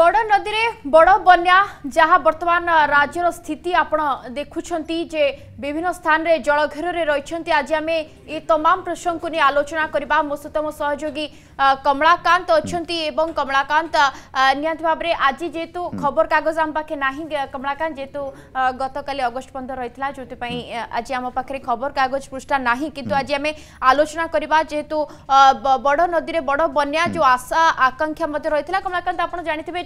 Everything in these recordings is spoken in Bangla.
বড় নদীরে বড় বন্যা যা বর্তমান রাজ্যর স্থিতি আপনার দেখুম যে বিভিন্ন স্থানে জলঘেরে রয়েছেন আজ আমি এই তমাম প্রসঙ্গ নিয়ে আলোচনা করা মো সহ মো সহযোগী কমলাকান্ত অবং কমলাকান্ত নিহত ভাবে আজ যেহেতু খবরকাগজ আম পাখে না কমলাকান্ত যেহেতু গতকাল অগস্ট পনেরো রয়েছে যেপাই আজ আম পাখে খবরকাগজ পৃষ্ঠা না কিন্তু আজ আমি আলোচনা করা যেহেতু বড় নদীরে বড় বন্যা যে আশা আকাঙ্ক্ষা রয়েছে কমলাকান্ত আপনার জাঁথিবে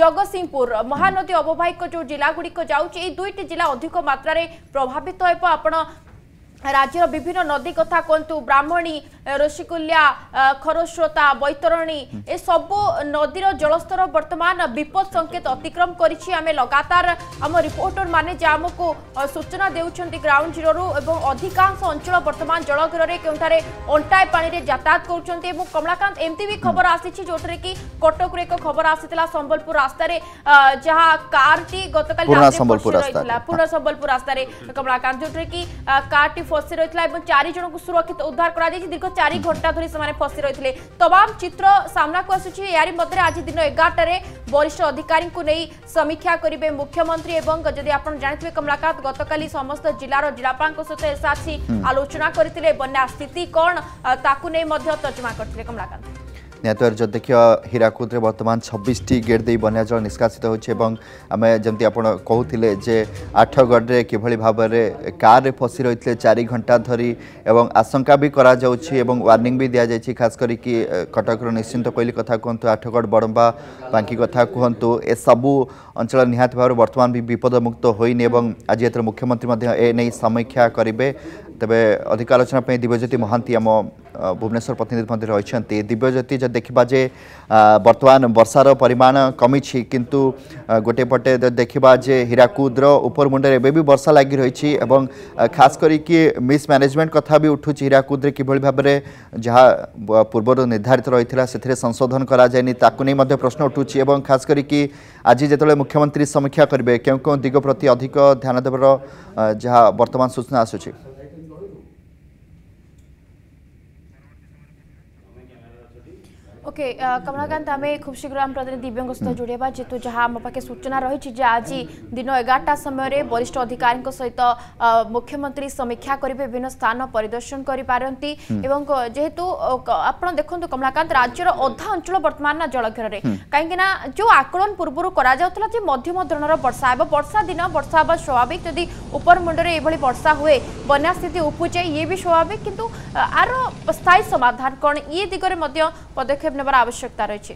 জগৎসিংপুর মহানদী অববাহিক যে জেলাগুড়ি যাচ্ছে এই দুইটি জেলা অধিক মাত্রায় প্রভাবিত হব আপনার রাজ্যর বিভিন্ন নদী কথা কুহতু ব্রাহ্মণী ঋষিকুল্যা খরস্রোতা বৈতরণী এসবু নদীর জলস্তর বর্তমান বিপদ সংকেত অতিক্রম করেছি আমি লগাতার আমার রিপোর্টর মানে যা আমি সূচনা দেউছেন গ্রাউন্ড জিরো এবং অধিকাংশ অঞ্চল বর্তমান জলগিরে কেউঠার অন্টায় পাড়ে যাতায়াত করছেন এবং কমলাকান্ত এমতি বি খবর আসিছি যেটার কি কটকরে এক খবর আসিলা সম্বলপুর রাস্তায় যা কারটি গতকাল পুরোনা সম্বলপুর রাস্তায় কমলাকান্ত যেটার কি কারটি ফসি রয়েছে এবং চারি জনক সুরক্ষিত উদ্ধার করা যাই দীর্ঘ চারি ঘণ্টা ধরে সে ফসি রয়েছে তমাম চিত্র সামনাকু আসুচি এর মধ্যে আজ দিন এগারটার বরিষ্ঠ অধিকারী নেই সমীক্ষা করবে মুখ্যমন্ত্রী এবং যদি আপনার জাঁথে কমলাকান্ত গতকাল সমস্ত জেলার জেলাপাল সহ এসআরসি আলোচনা করে বন্যা স্থিতি কণ তাকে তর্জমা করে কমলাকান্ত ନ୍ୟାୟତୟ ଯଦ୍ୟକ୍ଷ ହୀରାକୁଦରେ ବର୍ତ୍ତମାନ ଛବିଶଟି ଗେଟ୍ ଦେଇ ବନ୍ୟା ଜଳ ନିଷ୍କାସିତ ହେଉଛି ଏବଂ ଆମେ ଯେମିତି ଆପଣ କହୁଥିଲେ ଯେ ଆଠଗଡ଼ରେ କିଭଳି ଭାବରେ କାର୍ରେ ଫସି ରହିଥିଲେ ଚାରି ଘଣ୍ଟା ଧରି ଏବଂ ଆଶଙ୍କା ବି କରାଯାଉଛି ଏବଂ ୱାର୍ଣ୍ଣିଂ ବି ଦିଆଯାଇଛି ଖାସ୍ କରିକି କଟକର ନିଶ୍ଚିନ୍ତ କୋଇଲି କଥା କୁହନ୍ତୁ ଆଠଗଡ଼ ବଡ଼ମ୍ବା ବାଙ୍କି କଥା କୁହନ୍ତୁ ଏସବୁ ଅଞ୍ଚଳ ନିହାତି ଭାବରେ ବର୍ତ୍ତମାନ ବି ବିପଦମୁକ୍ତ ହୋଇନି ଏବଂ ଆଜି ଏଥିରେ ମୁଖ୍ୟମନ୍ତ୍ରୀ ମଧ୍ୟ ଏ ନେଇ ସମୀକ୍ଷା କରିବେ ତେବେ ଅଧିକ ଆଲୋଚନା ପାଇଁ ଦିବ୍ୟଜ୍ୟୋତି ମହାନ୍ତି ଆମ ଭୁବନେଶ୍ୱର ପ୍ରତିନିଧି ମଧ୍ୟ ରହିଛନ୍ତି ଦିବ୍ୟଜ୍ୟୋତି ଯଦି ଦେଖିବା ଯେ ବର୍ତ୍ତମାନ ବର୍ଷାର ପରିମାଣ କମିଛି କିନ୍ତୁ ଗୋଟିଏ ପଟେ ଦେଖିବା ଯେ ହୀରାକୁଦର ଉପର ମୁଣ୍ଡରେ ଏବେ ବି ବର୍ଷା ଲାଗି ରହିଛି ଏବଂ ଖାସ୍ କରିକି ମିସ୍ମ୍ୟାନେଜମେଣ୍ଟ କଥା ବି ଉଠୁଛି ହୀରାକୁଦରେ କିଭଳି ଭାବରେ ଯାହା ପୂର୍ବରୁ ନିର୍ଦ୍ଧାରିତ ରହିଥିଲା ସେଥିରେ ସଂଶୋଧନ କରାଯାଇନି ତାକୁ ନେଇ ମଧ୍ୟ ପ୍ରଶ୍ନ ଉଠୁଛି ଏବଂ ଖାସ୍ କରିକି ଆଜି ଯେତେବେଳେ ମୁଖ୍ୟମନ୍ତ୍ରୀ ସମୀକ୍ଷା କରିବେ କେଉଁ କେଉଁ ଦିଗ ପ୍ରତି ଅଧିକ ଧ୍ୟାନ ଦେବାର ଯାହା ବର୍ତ୍ତମାନ ସୂଚନା ଆସୁଛି ওকে কমলাকান্ত আমি খুবশীঘ্র প্রতিনিধি দিব্যঙ্গ সহ যোড়াইবা যেহেতু যা আমার পাখে সূচনা রয়েছে যে আজ দিন এগারটা সময় বরিষ্ঠ অধিকারী সহিত মুখ্যমন্ত্রী সমীক্ষা করবে বিভিন্ন স্থান পরিদর্শন করে পারতি এবং যেহেতু আপনার দেখুন কমলাকান্ত রাজ্যর অধা অঞ্চল বর্তমান জলঘেরের কিনা যে আকলন পূর্বর করা যাওয়া যে মধ্যম ধরনের বর্ষা এবং বর্ষা দিন বর্ষা হওয়া স্বাভাবিক যদি উপরমুন্ডরে এইভাবে বর্ষা হুয়ে বন্যা স্থিতি উপজে ইয়ে বি স্বাভাবিক কিন্তু আর স্থায়ী সমাধান কণ ইয়ে দিগরে পদক্ষেপ ନେବାର ଆବଶ୍ୟକତା ରହିଛି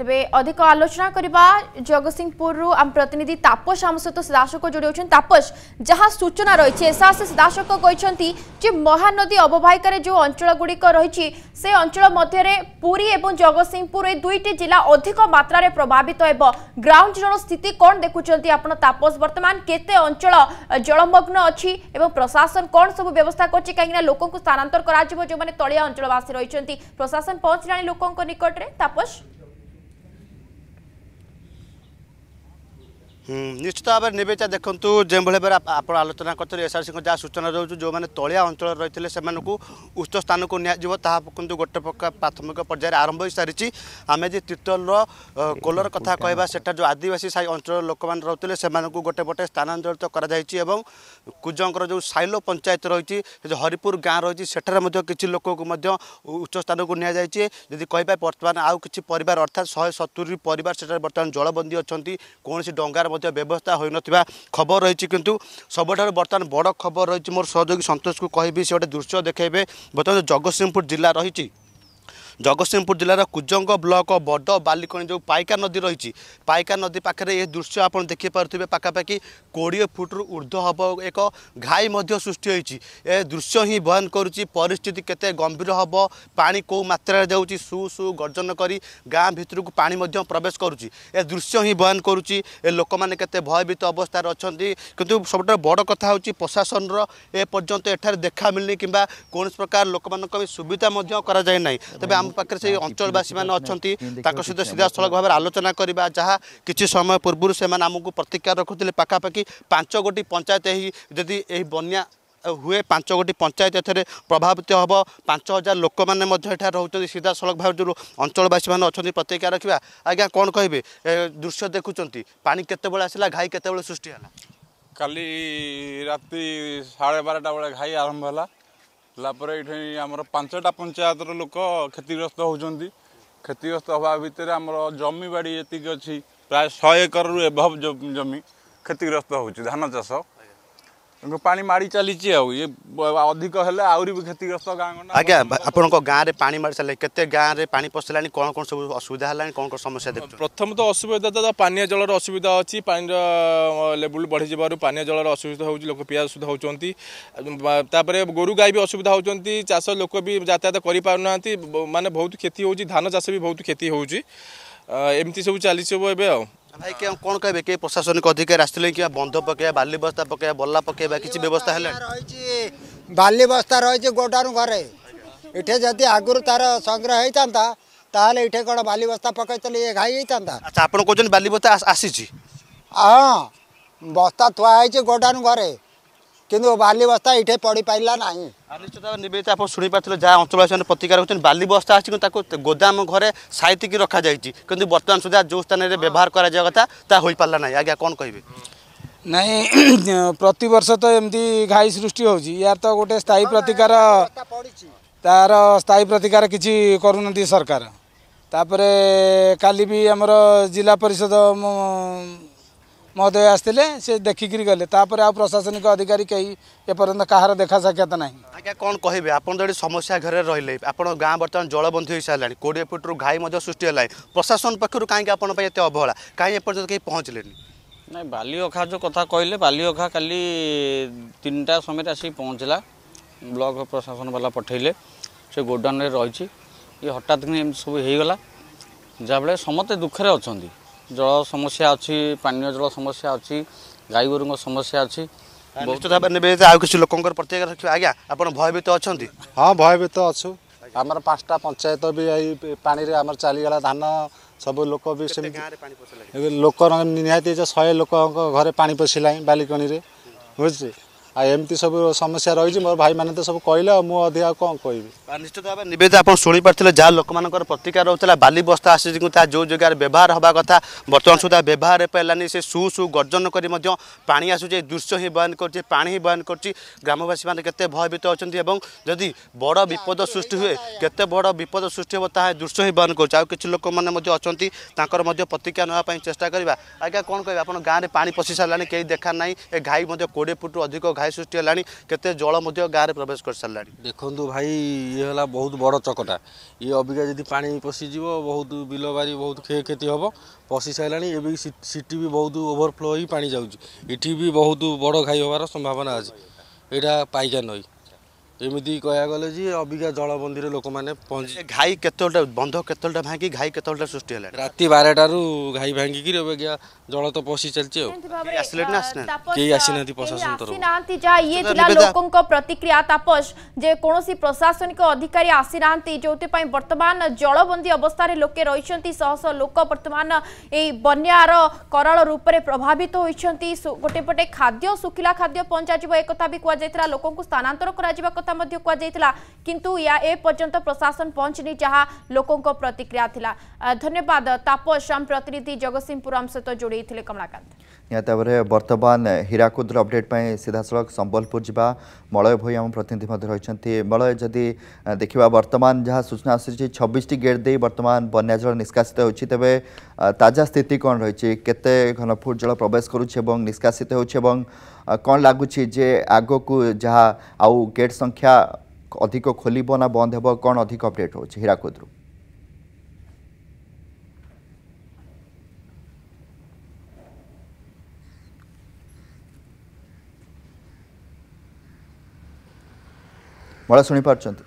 তবে অধিক আলোচনা করা জগৎসিংপুর আম প্রতিনিধি তাপস আম সহ দাসক যোড়ি তাপস যা সূচনা রয়েছে এসআরসিস দাসক কিন্তু যে মহানদী অববাহিকার যে অঞ্চলগুড়ি রয়েছে সে অঞ্চল মধ্যে পুরী এবং জগৎসিংপুর এই দুইটি জেলা অধিক মাত্রার প্রভাবিত হব গ্রাউন্ড জিরোর স্থিতি কণ দেখুম আপনার তাপস বর্তমান কেতে অঞ্চল জলমগ্ন অছি এবং প্রশাসন কণ সব ব্যবস্থা করছে কিনা লোক স্থানান্তর করা যে তলিয়া অঞ্চলবাসী রয়েছেন প্রশাসন পৌঁছলা লোক নিকটরে তাপস ନିଶ୍ଚିତ ଭାବରେ ନିବେଦିତା ଦେଖନ୍ତୁ ଯେଉଁଭଳି ଭାବରେ ଆପଣ ଆଲୋଚନା କରିଥିଲେ ଏସ୍ଆର୍ସିଙ୍କ ଯାହା ସୂଚନା ଦେଉଛୁ ଯେଉଁମାନେ ତଳିଆ ଅଞ୍ଚଳରେ ରହିଥିଲେ ସେମାନଙ୍କୁ ଉଚ୍ଚ ସ୍ଥାନକୁ ନିଆଯିବ ତାହା କିନ୍ତୁ ଗୋଟେ ପ୍ରକାର ପ୍ରାଥମିକ ପର୍ଯ୍ୟାୟରେ ଆରମ୍ଭ ହୋଇସାରିଛି ଆମେ ଯେ ତିର୍ତ୍ତୋଲର କୋଲର କଥା କହିବା ସେଠାରେ ଯେଉଁ ଆଦିବାସୀ ସାହି ଅଞ୍ଚଳର ଲୋକମାନେ ରହୁଥିଲେ ସେମାନଙ୍କୁ ଗୋଟେ ପଟେ ସ୍ଥାନାନ୍ତରିତ କରାଯାଇଛି ଏବଂ କୁଜଙ୍କର ଯେଉଁ ସାଇଲୋ ପଞ୍ଚାୟତ ରହିଛି ସେ ଯେଉଁ ହରିପୁର ଗାଁ ରହିଛି ସେଠାରେ ମଧ୍ୟ କିଛି ଲୋକଙ୍କୁ ମଧ୍ୟ ଉଚ୍ଚ ସ୍ଥାନକୁ ନିଆଯାଇଛି ଯଦି କହିବା ବର୍ତ୍ତମାନ ଆଉ କିଛି ପରିବାର ଅର୍ଥାତ୍ ଶହେ ସତୁରି ପରିବାର ସେଠାରେ ବର୍ତ୍ତମାନ ଜଳବନ୍ଦୀ ଅଛନ୍ତି କୌଣସି ଡଙ୍ଗାର ମଧ୍ୟ ବ୍ୟବସ୍ଥା ହୋଇନଥିବା ଖବର ରହିଛି କିନ୍ତୁ ସବୁଠାରୁ ବର୍ତ୍ତମାନ ବଡ଼ ଖବର ରହିଛି ମୋର ସହଯୋଗୀ ସନ୍ତୋଷକୁ କହିବି ସେ ଗୋଟେ ଦୃଶ୍ୟ ଦେଖାଇବେ ବର୍ତ୍ତମାନ ଜଗତସିଂହପୁର ଜିଲ୍ଲା ରହିଛି ଜଗତସିଂହପୁର ଜିଲ୍ଲାର କୁଜଙ୍ଗ ବ୍ଲକ ବଡ଼ ବାଲିକଣି ଯେଉଁ ପାଇକା ନଦୀ ରହିଛି ପାଇକା ନଦୀ ପାଖରେ ଏ ଦୃଶ୍ୟ ଆପଣ ଦେଖିପାରୁଥିବେ ପାଖାପାଖି କୋଡ଼ିଏ ଫୁଟରୁ ଉର୍ଦ୍ଧ୍ୱ ହେବ ଏକ ଘାଇ ମଧ୍ୟ ସୃଷ୍ଟି ହୋଇଛି ଏ ଦୃଶ୍ୟ ହିଁ ବୟାନ କରୁଛି ପରିସ୍ଥିତି କେତେ ଗମ୍ଭୀର ହେବ ପାଣି କେଉଁ ମାତ୍ରାରେ ଯାଉଛି ସୁ ସୁ ଗର୍ଜନ କରି ଗାଁ ଭିତରକୁ ପାଣି ମଧ୍ୟ ପ୍ରବେଶ କରୁଛି ଏ ଦୃଶ୍ୟ ହିଁ ବୟାନ କରୁଛି ଏ ଲୋକମାନେ କେତେ ଭୟଭୀତ ଅବସ୍ଥାରେ ଅଛନ୍ତି କିନ୍ତୁ ସବୁଠାରୁ ବଡ଼ କଥା ହେଉଛି ପ୍ରଶାସନର ଏ ପର୍ଯ୍ୟନ୍ତ ଏଠାରେ ଦେଖା ମିଳିନି କିମ୍ବା କୌଣସି ପ୍ରକାର ଲୋକମାନଙ୍କ ପାଇଁ ସୁବିଧା ମଧ୍ୟ କରାଯାଇ ନାହିଁ ତେବେ ଆମ ଆମ ପାଖରେ ସେଇ ଅଞ୍ଚଳବାସୀମାନେ ଅଛନ୍ତି ତାଙ୍କ ସହିତ ସିଧାସଳଖ ଭାବରେ ଆଲୋଚନା କରିବା ଯାହା କିଛି ସମୟ ପୂର୍ବରୁ ସେମାନେ ଆମକୁ ପ୍ରତିକାର ରଖୁଥିଲେ ପାଖାପାଖି ପାଞ୍ଚ ଗୋଟି ପଞ୍ଚାୟତ ଏହି ଯଦି ଏହି ବନ୍ୟା ହୁଏ ପାଞ୍ଚ ଗୋଟି ପଞ୍ଚାୟତ ଏଥିରେ ପ୍ରଭାବିତ ହେବ ପାଞ୍ଚ ହଜାର ଲୋକମାନେ ମଧ୍ୟ ଏଠାରେ ରହୁଛନ୍ତି ସିଧାସଳଖ ଭାବେ ଯେଉଁ ଅଞ୍ଚଳବାସୀମାନେ ଅଛନ୍ତି ପ୍ରତିକାର ରଖିବା ଆଜ୍ଞା କ'ଣ କହିବେ ଦୃଶ୍ୟ ଦେଖୁଛନ୍ତି ପାଣି କେତେବେଳେ ଆସିଲା ଘାଇ କେତେବେଳେ ସୃଷ୍ଟି ହେଲା କାଲି ରାତି ସାଢ଼େ ବାରଟା ବେଳେ ଘାଇ ଆରମ୍ଭ ହେଲା ତାପରେ ଏଇଠି ଆମର ପାଞ୍ଚଟା ପଞ୍ଚାୟତର ଲୋକ କ୍ଷତିଗ୍ରସ୍ତ ହେଉଛନ୍ତି କ୍ଷତିଗ୍ରସ୍ତ ହେବା ଭିତରେ ଆମର ଜମିବାଡ଼ି ଯେତିକି ଅଛି ପ୍ରାୟ ଶହେ ଏକରରୁ ଏଭବ୍ ଜମି କ୍ଷତିଗ୍ରସ୍ତ ହେଉଛି ଧାନ ଚାଷ ପାଣି ମାଡ଼ି ଚାଲିଛି ଆଉ ଇଏ ଅଧିକ ହେଲେ ଆହୁରି ବି କ୍ଷତିଗ୍ରସ୍ତ ଗାଁ ଆଜ୍ଞା ଆପଣଙ୍କ ଗାଁରେ ପାଣି ମାଡ଼ି ଚାଲିଲା କେତେ ଗାଁରେ ପାଣି ପଶିଲାଣି କ'ଣ କ'ଣ ସବୁ ଅସୁବିଧା ହେଲାଣି କ'ଣ କ'ଣ ସମସ୍ୟା ପ୍ରଥମ ପ୍ରଥମତଃ ଅସୁବିଧା ତ ପାନୀୟ ଜଳର ଅସୁବିଧା ଅଛି ପାଣିର ଲେବୁଲ୍ ବଢ଼ିଯିବାରୁ ପାନୀୟ ଜଳର ଅସୁବିଧା ହେଉଛି ଲୋକ ପିଆ ଅସୁବିଧା ହେଉଛନ୍ତି ତାପରେ ଗୋରୁ ଗାଈ ବି ଅସୁବିଧା ହେଉଛନ୍ତି ଚାଷ ଲୋକ ବି ଯାତାୟାତ କରିପାରୁନାହାନ୍ତି ମାନେ ବହୁତ କ୍ଷତି ହେଉଛି ଧାନ ଚାଷ ବି ବହୁତ କ୍ଷତି ହେଉଛି ଏମିତି ସବୁ ଚାଲିଛି ଏବେ ଆଉ ଭାଇ କେ କ'ଣ କହିବେ କେ ପ୍ରଶାସନିକ ଅଧିକାରୀ ଆସିଥିଲେ କିମ୍ବା ବନ୍ଧ ପକାଇବା ବାଲି ବସ୍ତା ପକାଇବା ବଲ୍ଲା ପକାଇବା କିଛି ବ୍ୟବସ୍ଥା ହେଲାଣି ରହିଛି ବାଲି ବସ୍ତା ରହିଛି ଗୋଡାଉନ୍ ଘରେ ଏଠି ଯଦି ଆଗରୁ ତାର ସଂଗ୍ରହ ହେଇଥାନ୍ତା ତାହେଲେ ଏଠି କ'ଣ ବାଲି ବସ୍ତା ପକାଇଥିଲେ ଇଏ ଘାଇ ହେଇଥାନ୍ତା ଆଚ୍ଛା ଆପଣ କହୁଛନ୍ତି ବାଲି ବସ୍ତା ଆସିଛି ହଁ ବସ୍ତା ଥୁଆ ହେଇଛି ଗୋଡାଉନ୍ ଘରେ କିନ୍ତୁ ବାଲିବସ୍ତା ଏଇଠି ପଡ଼ିପାରିଲା ନାହିଁ ନିଶ୍ଚିତ ଭାବେ ନିବେଦିତ ଆପଣ ଶୁଣିପାରିଥିଲେ ଯାହା ଅଞ୍ଚଳବାସୀମାନେ ପ୍ରତିକାର କରୁଛନ୍ତି ବାଲିବସ୍ତା ଅଛି କିନ୍ତୁ ତାକୁ ଗୋଦାମ ଘରେ ସାଇତିକି ରଖାଯାଇଛି କିନ୍ତୁ ବର୍ତ୍ତମାନ ସୁଦ୍ଧା ଯେଉଁ ସ୍ଥାନରେ ବ୍ୟବହାର କରାଯିବା କଥା ତାହା ହୋଇପାରିଲା ନାହିଁ ଆଜ୍ଞା କ'ଣ କହିବେ ନାଇଁ ପ୍ରତିବର୍ଷ ତ ଏମିତି ଘାଇ ସୃଷ୍ଟି ହେଉଛି ୟାର ତ ଗୋଟେ ସ୍ଥାୟୀ ପ୍ରତିକାର ତାର ସ୍ଥାୟୀ ପ୍ରତିକାର କିଛି କରୁନାହାନ୍ତି ସରକାର ତାପରେ କାଲି ବି ଆମର ଜିଲ୍ଲା ପରିଷଦ ମହୋଦୟ ଆସିଥିଲେ ସେ ଦେଖିକିରି ଗଲେ ତାପରେ ଆଉ ପ୍ରଶାସନିକ ଅଧିକାରୀ କେହି ଏପର୍ଯ୍ୟନ୍ତ କାହାର ଦେଖା ସାକ୍ଷାତ ନାହିଁ ଆଜ୍ଞା କ'ଣ କହିବେ ଆପଣ ଯଦି ସମସ୍ୟା ଘରେ ରହିଲେ ଆପଣ ଗାଁ ବର୍ତ୍ତମାନ ଜଳବନ୍ଦୀ ହୋଇସାରିଲାଣି କୋଡ଼ିଏ ଫୁଟରୁ ଘାଇ ମଧ୍ୟ ସୃଷ୍ଟି ହେଲାଣି ପ୍ରଶାସନ ପକ୍ଷରୁ କାହିଁକି ଆପଣଙ୍କ ପାଇଁ ଏତେ ଅବହେଳା କାହିଁ ଏପର୍ଯ୍ୟନ୍ତ କେହି ପହଞ୍ଚିଲେନି ନାଇଁ ବାଲି ଅଖା ଯେଉଁ କଥା କହିଲେ ବାଲି ଅଖା କାଲି ତିନିଟା ସମୟରେ ଆସିକି ପହଞ୍ଚିଲା ବ୍ଲକ ପ୍ରଶାସନ ବାଲା ପଠାଇଲେ ସେ ଗୋଡାଉନରେ ରହିଛି ଇଏ ହଠାତ୍ କିନି ଏମିତି ସବୁ ହେଇଗଲା ଯାହାଫଳରେ ସମସ୍ତେ ଦୁଃଖରେ ଅଛନ୍ତି जल समस्या अझै पानी जल समस्या अलिक गाई गोरु समस्या अझ बहुत धेरै नै आउँक लोक आज अनि भयभीत अहिले हयभीत अछु अब पाँच टा पञ्चायती पार् धान सब लोक लोक नि श पसिला बालिकणी बुझे ଆଉ ଏମିତି ସବୁ ସମସ୍ୟା ରହିଛି ମୋର ଭାଇମାନେ ତ ସବୁ କହିଲେ ଆଉ ମୁଁ ଅଧିକ ଆଉ କ'ଣ କହିବି ନିଶ୍ଚିତ ଭାବେ ନିବେଦ ଆପଣ ଶୁଣିପାରିଥିଲେ ଯାହା ଲୋକମାନଙ୍କର ପ୍ରତିକାର ରହୁଥିଲା ବାଲି ବସ୍ତା ଆସିଛି ତା ଯେଉଁ ଜାଗାରେ ବ୍ୟବହାର ହେବା କଥା ବର୍ତ୍ତମାନ ସୁଦ୍ଧା ବ୍ୟବହାର ପାଇଲାନି ସେ ସୁ ସୁ ଗର୍ଜନ କରି ମଧ୍ୟ ପାଣି ଆସୁଛି ଏ ଦୃଶ୍ୟ ହିଁ ବୟାନ କରୁଛି ପାଣି ହିଁ ବୟାନ କରୁଛି ଗ୍ରାମବାସୀମାନେ କେତେ ଭୟଭୀତ ଅଛନ୍ତି ଏବଂ ଯଦି ବଡ଼ ବିପଦ ସୃଷ୍ଟି ହୁଏ କେତେ ବଡ଼ ବିପଦ ସୃଷ୍ଟି ହେବ ତାହା ଦୃଶ୍ୟ ହିଁ ବୟାନ କରୁଛି ଆଉ କିଛି ଲୋକମାନେ ମଧ୍ୟ ଅଛନ୍ତି ତାଙ୍କର ମଧ୍ୟ ପ୍ରତିକ୍ରିୟା ନେବା ପାଇଁ ଚେଷ୍ଟା କରିବା ଆଜ୍ଞା କ'ଣ କହିବେ ଆପଣ ଗାଁରେ ପାଣି ପଶି ସାରିଲାଣି କେହି ଦେଖା ନାହିଁ ଏ ଘାଇ ମଧ୍ୟ କୋଡ଼ିଏ ଫୁଟରୁ ଅଧିକ ଘାଇ ସୃଷ୍ଟି ହେଲାଣି କେତେ ଜଳ ମଧ୍ୟ ଗାଁରେ ପ୍ରବେଶ କରିସାରିଲାଣି ଦେଖନ୍ତୁ ଭାଇ ଇଏ ହେଲା ବହୁତ ବଡ଼ ଚକଟା ଇଏ ଅବିକା ଯଦି ପାଣି ପଶିଯିବ ବହୁତ ବିଲବାରି ବହୁତ କ୍ଷୟକ୍ଷତି ହେବ ପଶି ସାରିଲାଣି ଏବେ ସିଟି ବି ବହୁତ ଓଭରଫ୍ଲୋ ହୋଇ ପାଣି ଯାଉଛି ଏଠି ବି ବହୁତ ବଡ଼ ଘାଇ ହେବାର ସମ୍ଭାବନା ଅଛି ଏଇଟା ପାଇକା ନଈ ଏମିତି କହିବାକୁ ଗଲେ ଯେ ଅବିକା ଜଳବନ୍ଦୀରେ ଲୋକମାନେ ପହଞ୍ଚି ଘାଇ କେତେବେଳଟା ବନ୍ଧ କେତେବେଳଟା ଭାଙ୍ଗି ଘାଇ କେତେବେଳଟା ସୃଷ୍ଟି ହେଲା ରାତି ବାରଟାରୁ ଘାଇ ଭାଙ୍ଗିକିରି ଅବିକା জল তো পশি চলছে কেই আসিনাহান্তি প্রশাসন তরফ আসিনাহান্তি যা ইয়ে ছিলা লোকঙ্ক প্রতিক্রিয়া তাপস যে কোনসি প্রশাসনিক অধিকারী আসিনাহান্তি যোতি পাই বর্তমান জলবন্দি অবস্থায় লোকে রইছন্তি শহ শহ লোক বর্তমান এই বন্যার করল রূপরে প্রভাবিত হইছন্তি গোটে পটে খাদ্য শুখিলা খাদ্য পঞ্চাযিব একথা বি কুয়া যাইতলা লোকঙ্কু স্থানান্তর করা যিবা কথা মধ্য কুয়া যাইতলা কিন্তু ইয়া এ পর্যন্ত প্রশাসন পৌঁছিনি যাহা লোকঙ্ক প্রতিক্রিয়া থিলা ধন্যবাদ তাপস আম প্রতিনিধি জগৎসিংহপুর আম সহ যোড়ি ଦେଇଥିଲେ କମଳାକାନ୍ତ ନିହାତି ଭାବରେ ବର୍ତ୍ତମାନ ହୀରାକୁଦର ଅପଡେଟ୍ ପାଇଁ ସିଧାସଳଖ ସମ୍ବଲପୁର ଯିବା ମଳୟ ଭୋଇ ଆମ ପ୍ରତିନିଧି ମଧ୍ୟ ରହିଛନ୍ତି ମଳୟ ଯଦି ଦେଖିବା ବର୍ତ୍ତମାନ ଯାହା ସୂଚନା ଆସୁଛି ଛବିଶଟି ଗେଟ୍ ଦେଇ ବର୍ତ୍ତମାନ ବନ୍ୟା ଜଳ ନିଷ୍କାସିତ ହେଉଛି ତେବେ ତାଜା ସ୍ଥିତି କ'ଣ ରହିଛି କେତେ ଘନଫୁଟ ଜଳ ପ୍ରବେଶ କରୁଛି ଏବଂ ନିଷ୍କାସିତ ହେଉଛି ଏବଂ କ'ଣ ଲାଗୁଛି ଯେ ଆଗକୁ ଯାହା ଆଉ ଗେଟ୍ ସଂଖ୍ୟା ଅଧିକ ଖୋଲିବ ନା ବନ୍ଦ ହେବ କ'ଣ ଅଧିକ ଅପଡେଟ୍ ହେଉଛି ହୀରାକୁଦରୁ ମଳା ଶୁଣିପାରୁଛନ୍ତି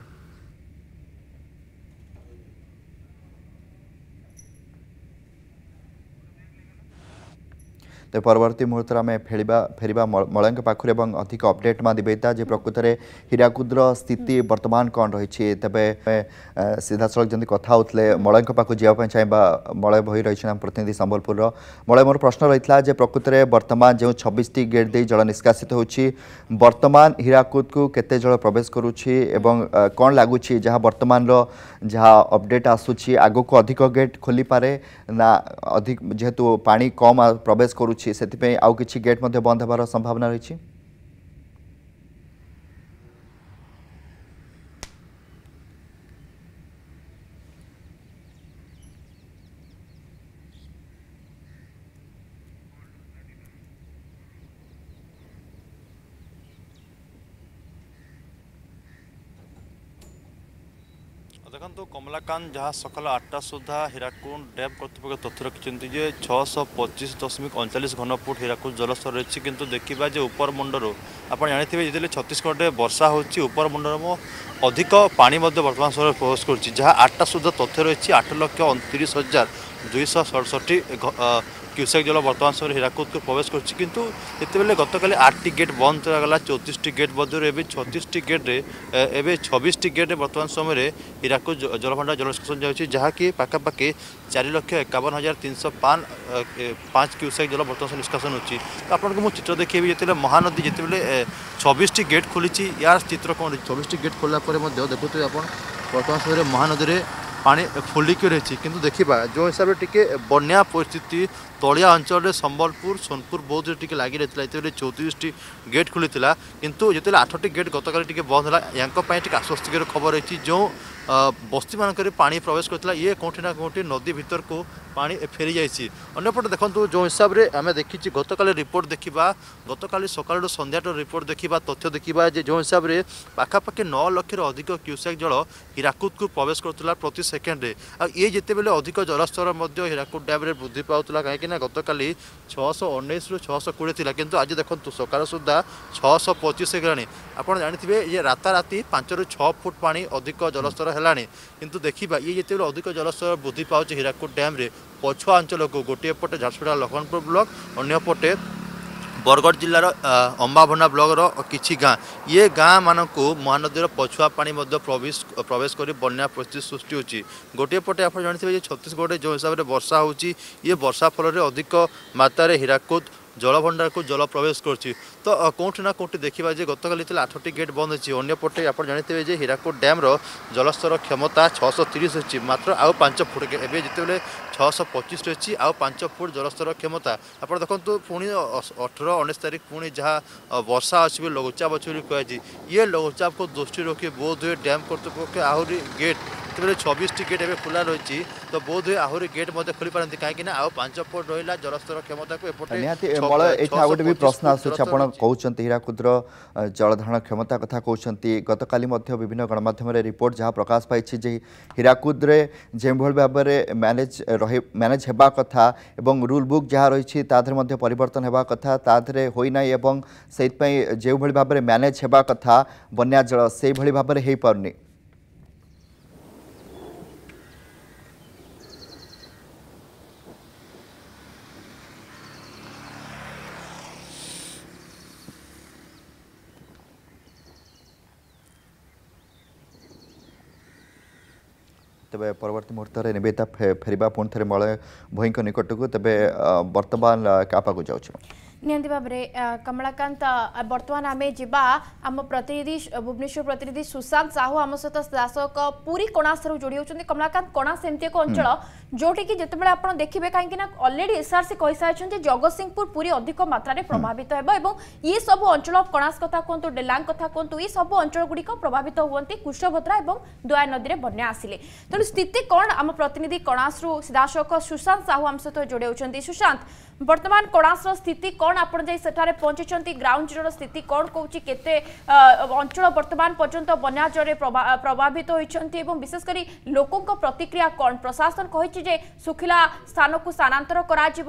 ତେବେ ପରବର୍ତ୍ତୀ ମୁହୂର୍ତ୍ତରେ ଆମେ ଫେରିବା ଫେରିବା ମଳୟଙ୍କ ପାଖରେ ଏବଂ ଅଧିକ ଅପଡେଟ୍ ମା ଦିବେତା ଯେ ପ୍ରକୃତରେ ହୀରାକୁଦର ସ୍ଥିତି ବର୍ତ୍ତମାନ କ'ଣ ରହିଛି ତେବେ ସିଧାସଳଖ ଯେମିତି କଥା ହେଉଥିଲେ ମଳୟଙ୍କ ପାଖକୁ ଯିବା ପାଇଁ ଚାହିଁବା ମଳୟ ବହି ରହିଛନ୍ତି ଆମ ପ୍ରତିନିଧି ସମ୍ବଲପୁରର ମଳୟ ମୋର ପ୍ରଶ୍ନ ରହିଥିଲା ଯେ ପ୍ରକୃତରେ ବର୍ତ୍ତମାନ ଯେଉଁ ଛବିଶଟି ଗେଟ୍ ଦେଇ ଜଳ ନିଷ୍କାସିତ ହେଉଛି ବର୍ତ୍ତମାନ ହୀରାକୁଦକୁ କେତେ ଜଳ ପ୍ରବେଶ କରୁଛି ଏବଂ କ'ଣ ଲାଗୁଛି ଯାହା ବର୍ତ୍ତମାନର ଯାହା ଅପଡେଟ୍ ଆସୁଛି ଆଗକୁ ଅଧିକ ଗେଟ୍ ଖୋଲିପାରେ ନା ଅଧିକ ଯେହେତୁ ପାଣି କମ୍ ପ୍ରବେଶ କରୁଛି ᱥᱮᱛᱤ ペ আও কিচি গেট মদ্য বন্ধ হওয়ার সম্ভাবনা রইচি କମଲାକାନ୍ତ ଯାହା ସକାଳ ଆଠଟା ସୁଦ୍ଧା ହୀରାକୁଣ୍ଡ ଡ୍ୟାମ୍ କର୍ତ୍ତୃପକ୍ଷ ତଥ୍ୟ ରଖିଛନ୍ତି ଯେ ଛଅଶହ ପଚିଶ ଦଶମିକ ଅଣଚାଳିଶ ଘନଫୁଟ ହୀରାକୁଣ୍ଡ ଜଳସ୍ତର ରହିଛି କିନ୍ତୁ ଦେଖିବା ଯେ ଉପରମୁଣ୍ଡରୁ ଆପଣ ଜାଣିଥିବେ ଯେତେବେଳେ ଛତିଶଗଡ଼ରେ ବର୍ଷା ହେଉଛି ଉପରମୁଣ୍ଡରୁ ଅଧିକ ପାଣି ମଧ୍ୟ ବର୍ତ୍ତମାନ ସମୟରେ ପ୍ରବେଶ କରୁଛି ଯାହା ଆଠଟା ସୁଦ୍ଧା ତଥ୍ୟ ରହିଛି ଆଠ ଲକ୍ଷ ଅଣତିରିଶ ହଜାର ଦୁଇଶହ ସଡ଼ଷଠି কিউসেক জল বর্তমান সময় হীরাকুদকে প্রবেশ করছে কিন্তু যেতবে গতকাল আটটি গেট বন্ধ করা চৌত্রিশটি গেট মধ্যে এবে ছত্রিশটি গেটে এবে ছবিশটি গেটে বর্তমান সময় হীরাকুদ জলভণ্ডার জলসেচন নিষ্কাশন যাচ্ছে যা কি পাখাপাখি চারি লক্ষ একাবন হাজার তিনশো পাঁচ পাঁচ কিউসেক জল বর্তমান সময় নিষ্কাশন হচ্ছে তো আপনার মু চিত্র দেখেবি যেত মহানদী যেত ছবিশটি গেট খোলিছি ইয়ার চিত্র কম ছবিশটি গেট খোলা পরে দেখুথে আপনার বর্তমান সময় মহানদী পা ফুলিকি রয়েছে কিন্তু দেখা যে হিসাবে টিকি বন্যা পরিস্থিতি ତଳିଆ ଅଞ୍ଚଳରେ ସମ୍ବଲପୁର ସୋନପୁର ବୌଦ୍ଧରେ ଟିକେ ଲାଗି ରହିଥିଲା ଯେତେବେଳେ ଚଉତିରିଶଟି ଗେଟ୍ ଖୋଲିଥିଲା କିନ୍ତୁ ଯେତେବେଳେ ଆଠଟି ଗେଟ୍ ଗତକାଲି ଟିକେ ବନ୍ଦ ହେଲା ୟାଙ୍କ ପାଇଁ ଟିକେ ଆଶ୍ୱସ୍ତିକର ଖବର ରହିଛି ଯେଉଁ ବସ୍ତିମାନଙ୍କରେ ପାଣି ପ୍ରବେଶ କରିଥିଲା ଇଏ କେଉଁଠି ନା କେଉଁଠି ନଦୀ ଭିତରକୁ ପାଣି ଫେରିଯାଇଛି ଅନ୍ୟପଟେ ଦେଖନ୍ତୁ ଯେଉଁ ହିସାବରେ ଆମେ ଦେଖିଛି ଗତକାଲି ରିପୋର୍ଟ ଦେଖିବା ଗତକାଲି ସକାଳଠୁ ସନ୍ଧ୍ୟାଠାରୁ ରିପୋର୍ଟ ଦେଖିବା ତଥ୍ୟ ଦେଖିବା ଯେ ଯେଉଁ ହିସାବରେ ପାଖାପାଖି ନଅ ଲକ୍ଷରୁ ଅଧିକ କ୍ୟୁସେକ୍ ଜଳ ହୀରାକୁଦକୁ ପ୍ରବେଶ କରୁଥିଲା ପ୍ରତି ସେକେଣ୍ଡରେ ଆଉ ଇଏ ଯେତେବେଳେ ଅଧିକ ଜଳସ୍ତର ମଧ୍ୟ ହୀରାକୁଦ ଡ୍ୟାମ୍ରେ ବୃଦ୍ଧି ପାଉଥିଲା କାହିଁକିନା কিনা গতকালি ছশো ଉଣେଇଶରୁ ଛଅଶହ କୋଡ଼ିଏ ଥିଲା କିନ୍ତୁ ଆଜି ଦେଖନ୍ତୁ ସକାଳ ସୁଦ୍ଧା ଛଅଶହ ପଚିଶ ହେଲାଣି ଆପଣ ଜାଣିଥିବେ ଇଏ ରାତାରାତି ପାଞ୍ଚରୁ ଛଅ ଫୁଟ ପାଣି ଅଧିକ ଜଳସ୍ତର ହେଲାଣି କିନ୍ତୁ ଦେଖିବା ଇଏ ଯେତେବେଳେ ଅଧିକ ଜଳସ୍ତର ବୃଦ୍ଧି ପାଉଛି ହୀରାକୁଦ ଡ୍ୟାମ୍ରେ ପଛୁଆ ଅଞ୍ଚଳକୁ ଗୋଟିଏ ପଟେ ଝାରସୁଗୁଡ଼ା ଲକ୍ଷ୍ମଣପୁର ବ୍ଲକ ଅନ୍ୟପଟେ ବରଗଡ଼ ଜିଲ୍ଲାର ଅମ୍ବାଭଣ୍ଡା ବ୍ଲକର କିଛି ଗାଁ ଇଏ ଗାଁମାନଙ୍କୁ ମହାନଦୀର ପଛୁଆ ପାଣି ମଧ୍ୟ ପ୍ରବେଶ ପ୍ରବେଶ କରି ବନ୍ୟା ପରିସ୍ଥିତି ସୃଷ୍ଟି ହେଉଛି ଗୋଟିଏ ପଟେ ଆପଣ ଜାଣିଥିବେ ଯେ ଛତିଶଗଡ଼ରେ ଯେଉଁ ହିସାବରେ ବର୍ଷା ହେଉଛି ଇଏ ବର୍ଷା ଫଳରେ ଅଧିକ ମାତ୍ରାରେ ହୀରାକୁଦ জলভণ্ডারকু জল প্রবেশ করছি তো কোটি না কোটি দেখা যে গতকাল যেতে আঠটি গেট বন্ধ হয়েছে অন্যপটে আপনার জাঁথিবে যে হীরাকুদ ড্যাম্র জলস্তর ক্ষমতা ছশো তিরিশ রয়েছে মাত্র আউ পাঁচ ফুট এবে যেতবে ছশো পঁচিশ রয়েছে আউ পাঁচ ফুট জলস্তর ক্ষমতা আপনার দেখুন পুঁ অঠর উনিশ তারিখ পুঁ যা বর্ষা অছি লঘুচাপ অছি কুয়াছে ইয়ে লঘুচাপ দৃষ্টি রক্ষি বোধ হয়ে ড্যাম কর্তৃপক্ষ আহরি গেট ତେବେ ଛବିଶଟି ଗେଟ୍ ଏବେ ଖୋଲା ରହିଛି ତ ବୋଧ ହୁଏ ଆହୁରି ଗେଟ୍ ମଧ୍ୟ ଖୋଲିପାରନ୍ତି କାହିଁକି ନା ଆଉ ପାଞ୍ଚ ଫୁଟ ରହିଲା ଜଳସ୍ତର କ୍ଷମତାକୁ ଏପଟେ ନିହାତି ଏଠି ଆଉ ଗୋଟେ ବି ପ୍ରଶ୍ନ ଆସୁଛି ଆପଣ କହୁଛନ୍ତି ହୀରାକୁଦର ଜଳଧାରଣ କ୍ଷମତା କଥା କହୁଛନ୍ତି ଗତକାଲି ମଧ୍ୟ ବିଭିନ୍ନ ଗଣମାଧ୍ୟମରେ ରିପୋର୍ଟ ଯାହା ପ୍ରକାଶ ପାଇଛି ଯେ ହୀରାକୁଦରେ যেভাবে ভাবে ম্যানেজ রহে ম্যানেজ হওয়া কথা এবং রুল বুক যা রয়েছে তাদের মধ্যে পরিবর্তন হওয়া কথা তাদের হয়ে না এবং সেইপাই যেভাবে ভাবে ম্যানেজ হওয়া কথা বন্যা জল সেইভাবে ভাবে হয়ে পারুনি ତେବେ ପରବର୍ତ୍ତୀ ମୁହୂର୍ତ୍ତରେ ନିବେଦିତା ଫେରିବା ପୁଣି ଥରେ ମଳୟ ଭୂଇଙ୍କ ନିକଟକୁ ତେବେ ବର୍ତ୍ତମାନ କାହା ପାଖକୁ ଯାଉଛୁ ନିହାତି ଭାବରେ କମଳାକାନ୍ତ ବର୍ତ୍ତମାନ ଆମେ ଯିବା ଆମ ପ୍ରତିନିଧି ଭୁବନେଶ୍ୱର ପ୍ରତିନିଧି ସୁଶାନ୍ତ ସାହୁ ଆମ ସହିତ ଶାସକ ପୁରୀ କଣାସରୁ ଯୋଡ଼ି ହେଉଛନ୍ତି କମଳାକାନ୍ତ କଣାସ ଏମିତି ଏକ ଅଞ୍ଚଳ ଯେଉଁଠିକି ଯେତେବେଳେ ଆପଣ ଦେଖିବେ କାହିଁକି ନା ଅଲରେଡ଼ି ଏସ୍ଆର୍ସି କହିସାରିଛନ୍ତି ଜଗତସିଂହପୁର ପୁରୀ ଅଧିକ ମାତ୍ରାରେ ପ୍ରଭାବିତ ହେବ ଏବଂ ଏ ସବୁ ଅଞ୍ଚଳ କଣାସ କଥା କୁହନ୍ତୁ ଡେଲାଙ୍ଗ କଥା କୁହନ୍ତୁ ଏ ସବୁ ଅଞ୍ଚଳଗୁଡ଼ିକ ପ୍ରଭାବିତ ହୁଅନ୍ତି କୁଶଭଦ୍ରା ଏବଂ ଦୟା ନଦୀରେ ବନ୍ୟା ଆସିଲେ ତେଣୁ ସ୍ଥିତି କ'ଣ ଆମ ପ୍ରତିନିଧି କଣାସରୁ ସିଧାସଳଖ ସୁଶାନ୍ତ ସାହୁ ଆମ ସହିତ ଯୋଡ଼ି ହେଉଛନ୍ତି ସୁଶାନ୍ତ বর্তমান কড়াশর স্থিতি কণ আপনার যাই সেখানে পৌঁছিছেন গ্রাউন্ড জিরোর স্থিতি কণ কৌছি কেতে অঞ্চল বর্তমান পর্যন্ত বন্যা জ্বরে প্রভাবিত হয়েছেন এবং বিশেষ করে লোক প্রতিক্রিয়া কণ প্রশাসন কী যে শুখিলা স্থানক স্থানান্তর করা যে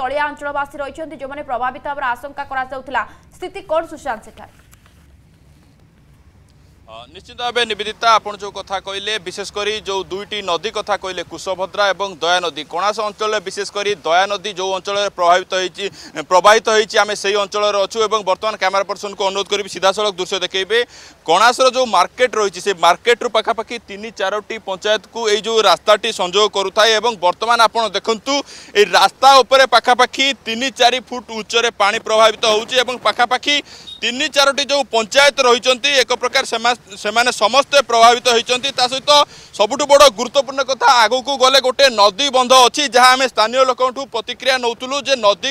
তলিয়া অঞ্চলবাসী রয়েছেন যে প্রভাবিত হওয়ার আশঙ্কা করা স্থিতি কণ সুশান্ত সেখানে নিশ্চিত ভাবে নিবেদিতা আপনার যে কথা কহিলেন বিশেষ করে যে দুইটি নদী কথা কহিলেন কুশভদ্রা এবং দয়া নদী কণাস অঞ্চলে বিশেষ করে দয়া নদী যে অঞ্চলের প্রভাবিত হয়েছে প্রবাহিত হয়েছে আমি সেই অঞ্চলের অছু এবং বর্তমান ক্যামেরা পর্সনকে অনুরোধ করবি সিধাসলখ দৃশ্য দেখবে কণাসর যে মার্কেট রয়েছে সেই মার্কেট্রু পাখাপাখি তিন চারোটি কু এই যে রাস্তাটি সংযোগ করুথায় এবং বর্তমান আপনার দেখুন এই রাস্তা উপরে পাখাপাখি তিন চারি ফুট উচ্চরে পানি প্রভাবিত হচ্ছে এবং পাখাপাখি ତିନି ଚାରୋଟି ଯେଉଁ ପଞ୍ଚାୟତ ରହିଛନ୍ତି ଏକ ପ୍ରକାର ସେମାନେ ସମସ୍ତେ ପ୍ରଭାବିତ ହୋଇଛନ୍ତି ତା ସହିତ ସବୁଠୁ ବଡ଼ ଗୁରୁତ୍ୱପୂର୍ଣ୍ଣ କଥା ଆଗକୁ ଗଲେ ଗୋଟିଏ ନଦୀ ବନ୍ଧ ଅଛି ଯାହା ଆମେ ସ୍ଥାନୀୟ ଲୋକଙ୍କଠୁ ପ୍ରତିକ୍ରିୟା ନେଉଥିଲୁ ଯେ ନଦୀ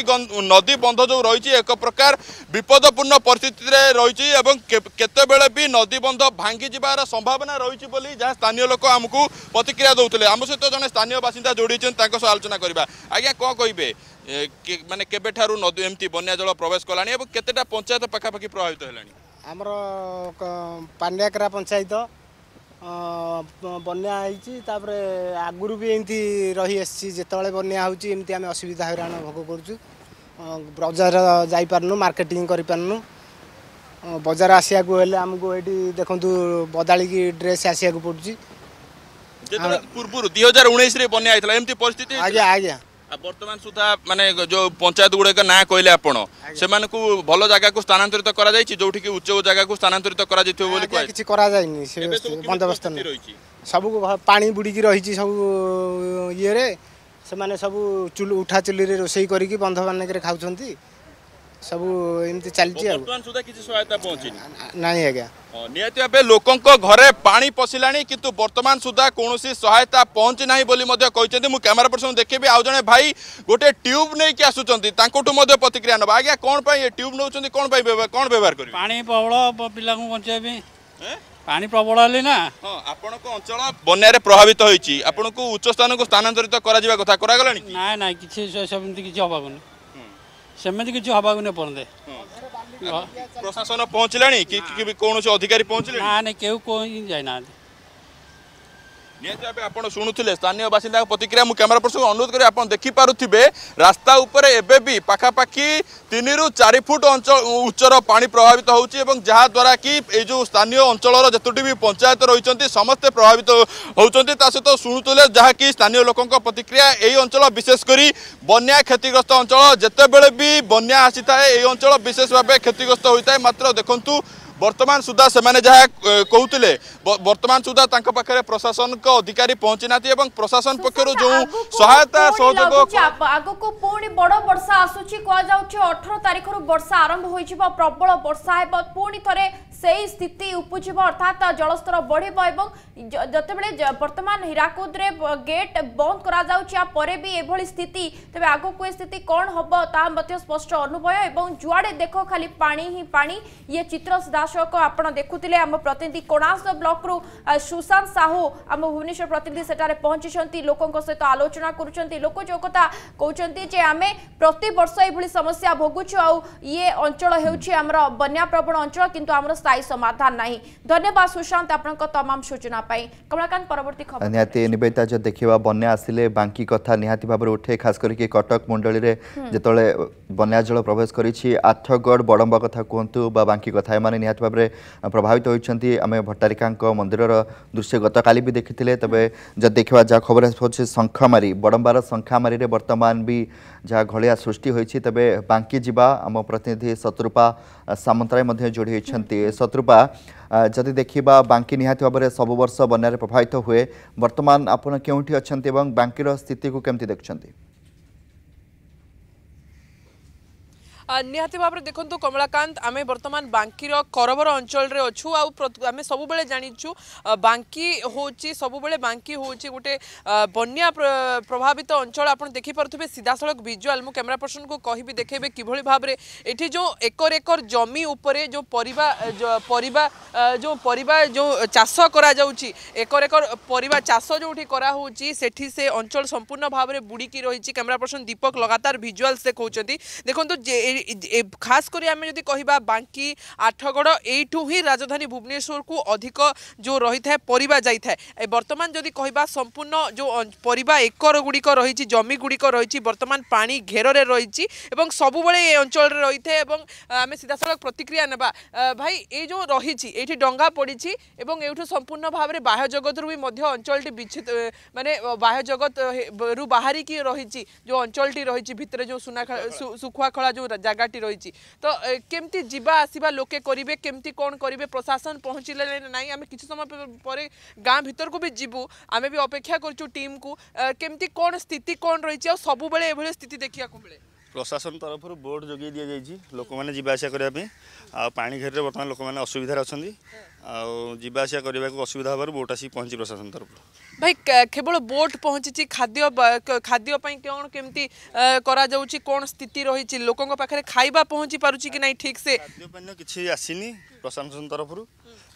ନଦୀ ବନ୍ଧ ଯେଉଁ ରହିଛି ଏକ ପ୍ରକାର ବିପଦପୂର୍ଣ୍ଣ ପରିସ୍ଥିତିରେ ରହିଛି ଏବଂ କେତେବେଳେ ବି ନଦୀ ବନ୍ଧ ଭାଙ୍ଗିଯିବାର ସମ୍ଭାବନା ରହିଛି ବୋଲି ଯାହା ସ୍ଥାନୀୟ ଲୋକ ଆମକୁ ପ୍ରତିକ୍ରିୟା ଦେଉଥିଲେ ଆମ ସହିତ ଜଣେ ସ୍ଥାନୀୟ ବାସିନ୍ଦା ଯୋଡ଼ିଛନ୍ତି ତାଙ୍କ ସହ ଆଲୋଚନା କରିବା ଆଜ୍ଞା କ'ଣ କହିବେ ମାନେ କେବେଠାରୁ ନଦୀ ଏମିତି ବନ୍ୟା ଜଳ ପ୍ରବେଶ କଲାଣି ଏବଂ କେତେଟା ପଞ୍ଚାୟତ ପାଖାପାଖି ପ୍ରଭାବିତ ହେଲାଣି ଆମର ପାଣ୍ଡିଆକରା ପଞ୍ଚାୟତ ବନ୍ୟା ହେଇଛି ତାପରେ ଆଗରୁ ବି ଏମିତି ରହି ଆସିଛି ଯେତେବେଳେ ବନ୍ୟା ହେଉଛି ଏମିତି ଆମେ ଅସୁବିଧା ହଇରାଣ ଭୋଗ କରୁଛୁ ବଜାର ଯାଇପାରୁନୁ ମାର୍କେଟିଂ କରିପାରୁନୁ ବଜାର ଆସିବାକୁ ହେଲେ ଆମକୁ ଏଠି ଦେଖନ୍ତୁ ବଦାଳିକି ଡ୍ରେସ୍ ଆସିବାକୁ ପଡ଼ୁଛି ପୂର୍ବରୁ ଦୁଇ ହଜାର ଉଣେଇଶରେ ବନ୍ୟା ହେଇଥିଲା ଏମିତି ପରିସ୍ଥିତି ଆଜ୍ଞା ଆଜ୍ଞା বর্তমান সুদ্ধা মানে যে পঞ্চায়েত গুড়িক না কহিলে আপনার সে ভালো জায়গা স্থানান্তরিত করা যাই যে উচ্চ জায়গা স্থানান্তরিত করা যাই বলে কিছু করা যায়নি সে বন্দোবস্ত সব পা বুড়ি রয়েছে সব ইয়ে সে সব চুল উঠা চুলি রোষে করি বন্ধ মানে খাওয়া ସବୁ ଏମିତି ଚାଲିଛି ଆଉ ବର୍ତ୍ତମାନ ସୁଦ୍ଧା କିଛି ସହାୟତା ପହଞ୍ଚିନି ନାହିଁ ଆଜ୍ଞା ନିହାତି ଭାବେ ଲୋକଙ୍କ ଘରେ ପାଣି ପଶିଲାଣି କିନ୍ତୁ ବର୍ତ୍ତମାନ ସୁଦ୍ଧା କୌଣସି ସହାୟତା ପହଞ୍ଚି ନାହିଁ ବୋଲି ମଧ୍ୟ କହିଛନ୍ତି ମୁଁ କ୍ୟାମେରା ପର୍ସନ ଦେଖିବି ଆଉ ଜଣେ ଭାଇ ଗୋଟେ ଟ୍ୟୁବ୍ ନେଇକି ଆସୁଛନ୍ତି ତାଙ୍କଠୁ ମଧ୍ୟ ପ୍ରତିକ୍ରିୟା ନେବା ଆଜ୍ଞା କ'ଣ ପାଇଁ ଏ ଟ୍ୟୁବ୍ ନେଉଛନ୍ତି କ'ଣ ପାଇଁ କ'ଣ ବ୍ୟବହାର କରିବେ ପାଣି ପ୍ରବଳ ପିଲାଙ୍କୁ ବଞ୍ଚାଇବା ପାଇଁ ପାଣି ପ୍ରବଳ ହେଲେ ନା ହଁ ଆପଣଙ୍କ ଅଞ୍ଚଳ ବନ୍ୟାରେ ପ୍ରଭାବିତ ହୋଇଛି ଆପଣଙ୍କୁ ଉଚ୍ଚ ସ୍ଥାନକୁ ସ୍ଥାନାନ୍ତରିତ କରାଯିବା କଥା କରାଗଲାଣି ନାଇଁ ନାଇଁ କିଛି ସେମିତି କିଛି ହେବାକୁ ନାହିଁ ସେମିତି କିଛି ହବାକୁ ନାହିଁ ପର୍ଯ୍ୟନ୍ତ ପ୍ରଶାସନ ପହଞ୍ଚିଲାଣି କି କୌଣସି ଅଧିକାରୀ ପହଞ୍ଚିଲେ ନା ନାଇଁ କେଉଁ ଯାଇ ଯାଇନାହାନ୍ତି ନିହାତି ଭାବେ ଆପଣ ଶୁଣୁଥିଲେ ସ୍ଥାନୀୟ ବାସିନ୍ଦାଙ୍କ ପ୍ରତିକ୍ରିୟା ମୁଁ କ୍ୟାମେରା ପର୍ସନକୁ ଅନୁରୋଧ କରି ଆପଣ ଦେଖିପାରୁଥିବେ ରାସ୍ତା ଉପରେ ଏବେ ବି ପାଖାପାଖି ତିନିରୁ ଚାରି ଫୁଟ ଅଞ୍ଚଳ ଉଚ୍ଚର ପାଣି ପ୍ରଭାବିତ ହେଉଛି ଏବଂ ଯାହାଦ୍ୱାରା କି ଏଇ ଯେଉଁ ସ୍ଥାନୀୟ ଅଞ୍ଚଳର ଯେତୋଟି ବି ପଞ୍ଚାୟତ ରହିଛନ୍ତି ସମସ୍ତେ ପ୍ରଭାବିତ ହେଉଛନ୍ତି ତା ସହିତ ଶୁଣୁଥିଲେ ଯାହାକି ସ୍ଥାନୀୟ ଲୋକଙ୍କ ପ୍ରତିକ୍ରିୟା ଏଇ ଅଞ୍ଚଳ ବିଶେଷ କରି ବନ୍ୟା କ୍ଷତିଗ୍ରସ୍ତ ଅଞ୍ଚଳ ଯେତେବେଳେ ବି ବନ୍ୟା ଆସିଥାଏ ଏଇ ଅଞ୍ଚଳ ବିଶେଷ ଭାବେ କ୍ଷତିଗ୍ରସ୍ତ ହୋଇଥାଏ ମାତ୍ର ଦେଖନ୍ତୁ ବର୍ତ୍ତମାନ ସୁଦ୍ଧା ସେମାନେ ଯାହା କହୁଥିଲେ ବର୍ତ୍ତମାନ ସୁଦ୍ଧା ତାଙ୍କ ପାଖରେ ପ୍ରଶାସନଙ୍କ ଅଧିକାରୀ ପହଞ୍ଚି ନାହାନ୍ତି ଏବଂ ପ୍ରଶାସନ ପକ୍ଷରୁ ଯେଉଁ ସହାୟତା ସହଯୋଗ ଆଗକୁ ପୁଣି ବଡ଼ ବର୍ଷା ଆସୁଛି କୁହାଯାଉଛି ଅଠର ତାରିଖରୁ ବର୍ଷା ଆରମ୍ଭ ହୋଇଯିବ ପ୍ରବଳ ବର୍ଷା ହେବ ପୁଣି ଥରେ সেই স্থিতি উপুজিব অর্থাৎ জলস্তর বড়িব এবং যেতবে বর্তমান হীরাকুদে গেট বন্ধ করা যাচ্ছে পরে বি এভাবে স্থিতি তবে আগুক এ স্থিতি কণ হব তা স্পষ্ট অনুভব এবং যুয়াড়ে দেখ খালি পানি হি পানি ইয়ে চিত্র সিধা দর্শক আপনার দেখুলে আমার প্রতিনিধি কোণাশ ব্লকর সুশান্ত সাহু আমার ভুবনেশ্বর প্রতিনিধি সেটার পৌঁছিছেন লোক সহ আলোচনা করছেন লোক যে কথা কৌন যে আমি প্রতবর্ষ এইভাবে সমস্যা ভোগুছু আয়ে অঞ্চল হচ্ছে আমার বন্যাপ্রবণ অঞ্চল কিন্তু আমার স্থায়ী সমাধান না ধন্যবাদ সুশান্ত আপনার তমাম সূচনা কমলাকান্ত পরবর্তী খবর নিহতি নিবেদিতা যে দেখা বন্যা আসলে বাঙ্কি কথা নিহতি ভাবে উঠে খাস করি কটক মন্ডলী যেতবে বন্যা জল প্রবেশ করেছি আঠগড় বড়ম্বা কথা কুহতু বা বাঙ্কি কথা এমানে নিহতি ନିହାତି ଭାବରେ ପ୍ରଭାବିତ ହୋଇଛନ୍ତି ଆମେ ଭଟ୍ଟାରିକାଙ୍କ ମନ୍ଦିରର ଦୃଶ୍ୟ ଗତକାଲି ବି ଦେଖିଥିଲେ ତେବେ ଯଦି ଦେଖିବା ଯାହା ଖବର ହେଉଛି ଶଙ୍ଖମାରି ବଡ଼ମ୍ବାର ଶଙ୍ଖାମାରିରେ ବର୍ତ୍ତମାନ ବି ଯାହା ଘଳିଆ ସୃଷ୍ଟି ହୋଇଛି ତେବେ ବାଙ୍କି ଯିବା ଆମ ପ୍ରତିନିଧି ଶତ୍ରୁପା ସାମନ୍ତରାୟ ମଧ୍ୟ ଯୋଡ଼ି ହୋଇଛନ୍ତି ଶତ୍ରୁପା ଯଦି ଦେଖିବା ବାଙ୍କି ନିହାତି ଭାବରେ ସବୁ ବର୍ଷ ବନ୍ୟାରେ ପ୍ରଭାବିତ ହୁଏ ବର୍ତ୍ତମାନ ଆପଣ କେଉଁଠି ଅଛନ୍ତି ଏବଂ ବାଙ୍କିର ସ୍ଥିତିକୁ କେମିତି ଦେଖୁଛନ୍ତି ନିହାତି ଭାବରେ ଦେଖନ୍ତୁ କମଳାକାନ୍ତ ଆମେ ବର୍ତ୍ତମାନ ବାଙ୍କିର କରବର ଅଞ୍ଚଳରେ ଅଛୁ ଆଉ ଆମେ ସବୁବେଳେ ଜାଣିଛୁ ବାଙ୍କି ହେଉଛି ସବୁବେଳେ ବାଙ୍କି ହେଉଛି ଗୋଟେ ବନ୍ୟା ପ୍ରଭାବିତ ଅଞ୍ଚଳ ଆପଣ ଦେଖିପାରୁଥିବେ ସିଧାସଳଖ ଭିଜୁଆଲ୍ ମୁଁ କ୍ୟାମେରା ପର୍ସନକୁ କହିବି ଦେଖେଇବେ କିଭଳି ଭାବରେ ଏଠି ଯେଉଁ ଏକର ଏକର ଜମି ଉପରେ ଯେଉଁ ପରିବା ପରିବା ଯେଉଁ ପରିବା ଯେଉଁ ଚାଷ କରାଯାଉଛି ଏକର ଏକର ପରିବା ଚାଷ ଯେଉଁଠି କରାହେଉଛି ସେଠି ସେ ଅଞ୍ଚଳ ସମ୍ପୂର୍ଣ୍ଣ ଭାବରେ ବୁଡ଼ିକି ରହିଛି କ୍ୟାମେରା ପର୍ସନ ଦୀପକ ଲଗାତାର ଭିଜୁଆଲ୍ସ ଦେଖାଉଛନ୍ତି ଦେଖନ୍ତୁ খাস করে আমি যদি কহা বাঙ্কি আঠগড় এইটু হি রাজধানী ভুবনেশ্বরকু অধিক যে রয়েছে পরিবা যাই বর্তমান যদি কহা সম্পূর্ণ যে পরিবা একর গুড়ি রয়েছে জমিগুড়ি রয়েছে বর্তমান পা ঘেরের রয়েছে এবং সবুলে এই অঞ্চলের রয়েছে এবং আমি সিধাসলখ প্রতিক্রিয়া নেবা ভাই এই যে রয়েছে এইটি ডঙ্গা পড়ছে এবং এইটু সম্পূর্ণ ভাবে বাহ্য জগতর মধ্য অঞ্চলটি বিচ্ছিত মানে বাহ্য জগত রু বাহারিকি রয়েছে যে অঞ্চলটি রয়েছে ভিতরে যে সুনা শুখুয়া খোলা যে জায়গাটি রয়েছে তো কেমতি যা আসবা লোকে করবে কেমতি কোণ করবে প্রশাসন পৌঁছলে না আমি কিছু সময় পরে গাঁ ভিতরক বি যু আমি অপেক্ষা করছু টিম কু কেমতি কোণ স্থিতি কোণ রয়েছে সবুলে এভাবে স্থিতি দেখা মিলে প্রশাসন তরফ বোর্ড যোগাই দিয়ে যাই লোক মানে যা আসা করা আঘেরে বর্তমানে লোক মানে অসুবিধার অনেক যা আসা করা অসুবিধা হওয়ার বোর্ড আসি পৌঁছি প্রশাসন তরফ ভাই কেবল বোর্ড পৌঁছিছি খাদ্য খাদ্য কোণ কেমতি করা যাচ্ছে কোণ স্থিতি রয়েছে লোক পাখে খাইবা পৌঁছি পারুছি কি না ঠিক সে খাদ্য কিছু আসিনি প্রশাসন তরফ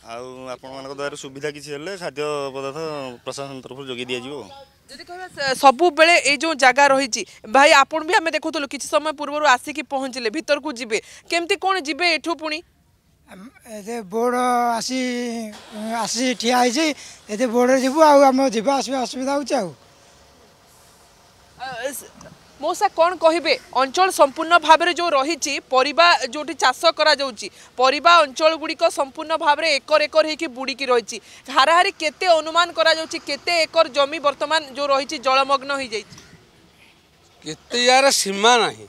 ଆଉ ଆପଣମାନଙ୍କ ଦ୍ୱାରା ସୁବିଧା କିଛି ହେଲେ ଖାଦ୍ୟ ପଦାର୍ଥ ପ୍ରଶାସନ ତରଫରୁ ଯୋଗାଇ ଦିଆଯିବ ଯଦି କହିବା ସବୁବେଳେ ଏଇ ଯେଉଁ ଜାଗା ରହିଛି ଭାଇ ଆପଣ ବି ଆମେ ଦେଖୁଥିଲୁ କିଛି ସମୟ ପୂର୍ବରୁ ଆସିକି ପହଞ୍ଚିଲେ ଭିତରକୁ ଯିବେ କେମିତି କ'ଣ ଯିବେ ଏଠୁ ପୁଣି ଏତେ ବୋର୍ଡ଼ ଆସି ଆସି ଠିଆ ହେଇଛି ଏତେ ବୋର୍ଡ଼ରେ ଯିବୁ ଆଉ ଆମ ଯିବା ଆସିବା ଅସୁବିଧା ହେଉଛି ଆଉ ମଉସା କ'ଣ କହିବେ ଅଞ୍ଚଳ ସମ୍ପୂର୍ଣ୍ଣ ଭାବରେ ଯେଉଁ ରହିଛି ପରିବା ଯେଉଁଠି ଚାଷ କରାଯାଉଛି ପରିବା ଅଞ୍ଚଳଗୁଡ଼ିକ ସମ୍ପୂର୍ଣ୍ଣ ଭାବରେ ଏକର ଏକର ହେଇକି ବୁଡ଼ିକି ରହିଛି ହାରାହାରି କେତେ ଅନୁମାନ କରାଯାଉଛି କେତେ ଏକର ଜମି ବର୍ତ୍ତମାନ ଯେଉଁ ରହିଛି ଜଳମଗ୍ନ ହେଇଯାଇଛି କେତେ ଇଆର ସୀମା ନାହିଁ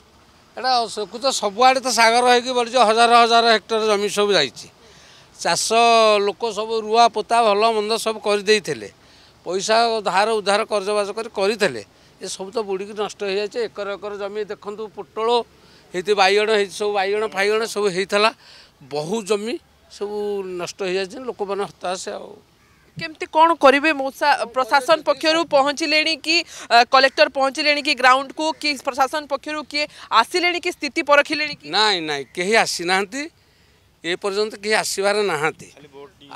ଏଇଟା ସବୁ ତ ସବୁଆଡ଼େ ତ ସାଗର ହେଇକି ବଢ଼ିଛି ହଜାର ହଜାର ହେକ୍ଟର ଜମି ସବୁ ଯାଇଛି ଚାଷ ଲୋକ ସବୁ ରୁଆ ପୋତା ଭଲ ମନ୍ଦ ସବୁ କରିଦେଇଥିଲେ ପଇସା ଧାର ଉଦ୍ଧାର କରଜବାଜ କରିଥିଲେ ଏସବୁ ତ ବୁଡ଼ିକି ନଷ୍ଟ ହୋଇଯାଇଛି ଏକର ଏକର ଜମି ଦେଖନ୍ତୁ ପୋଟଳ ହେଇଥିବ ବାଇଗଣ ହେଇଛି ସବୁ ବାଇଗଣ ଫାଇଗଣ ସବୁ ହେଇଥିଲା ବହୁ ଜମି ସବୁ ନଷ୍ଟ ହୋଇଯାଇଛି ଲୋକମାନେ ହତାଶ ଆଉ କେମିତି କ'ଣ କରିବେ ପ୍ରଶାସନ ପକ୍ଷରୁ ପହଞ୍ଚିଲେଣି କି କଲେକ୍ଟର ପହଞ୍ଚିଲେଣି କି ଗ୍ରାଉଣ୍ଡକୁ କି ପ୍ରଶାସନ ପକ୍ଷରୁ କିଏ ଆସିଲେଣି କି ସ୍ଥିତି ପରଖିଲେଣି କି ନାଇଁ ନାଇଁ କେହି ଆସିନାହାନ୍ତି ଏ ପର୍ଯ୍ୟନ୍ତ କେହି ଆସିବାର ନାହାନ୍ତି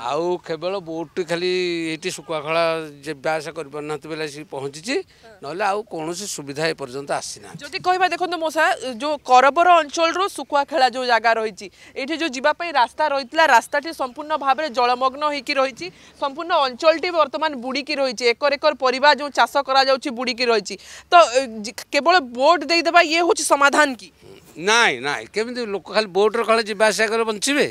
ଆଉ କେବଳ ବୋଟ୍ଟି ଖାଲି ଏଇଠି ଶୁକୁଆଖଳା ଯିବା ଆସିବା କରିପାରୁନାହାନ୍ତି ବୋଲେ ସେ ପହଞ୍ଚିଛି ନହେଲେ ଆଉ କୌଣସି ସୁବିଧା ଏପର୍ଯ୍ୟନ୍ତ ଆସିନାହିଁ ଯଦି କହିବା ଦେଖନ୍ତୁ ମୋ ସାର୍ ଯେଉଁ କରବର ଅଞ୍ଚଳରୁ ଶୁକୁଆଖେଳା ଯେଉଁ ଜାଗା ରହିଛି ଏଇଠି ଯେଉଁ ଯିବା ପାଇଁ ରାସ୍ତା ରହିଥିଲା ରାସ୍ତାଟି ସମ୍ପୂର୍ଣ୍ଣ ଭାବରେ ଜଳମଗ୍ନ ହୋଇକି ରହିଛି ସମ୍ପୂର୍ଣ୍ଣ ଅଞ୍ଚଳଟି ବର୍ତ୍ତମାନ ବୁଡ଼ିକି ରହିଛି ଏକର ଏକର ପରିବା ଯେଉଁ ଚାଷ କରାଯାଉଛି ବୁଡ଼ିକି ରହିଛି ତ କେବଳ ବୋଟ୍ ଦେଇଦେବା ଇଏ ହେଉଛି ସମାଧାନ କି ନାଇଁ ନାଇଁ କେମିତି ଲୋକ ଖାଲି ବୋଟ୍ରେ କାଳେ ଯିବା ଆସିବା କରି ବଞ୍ଚିବେ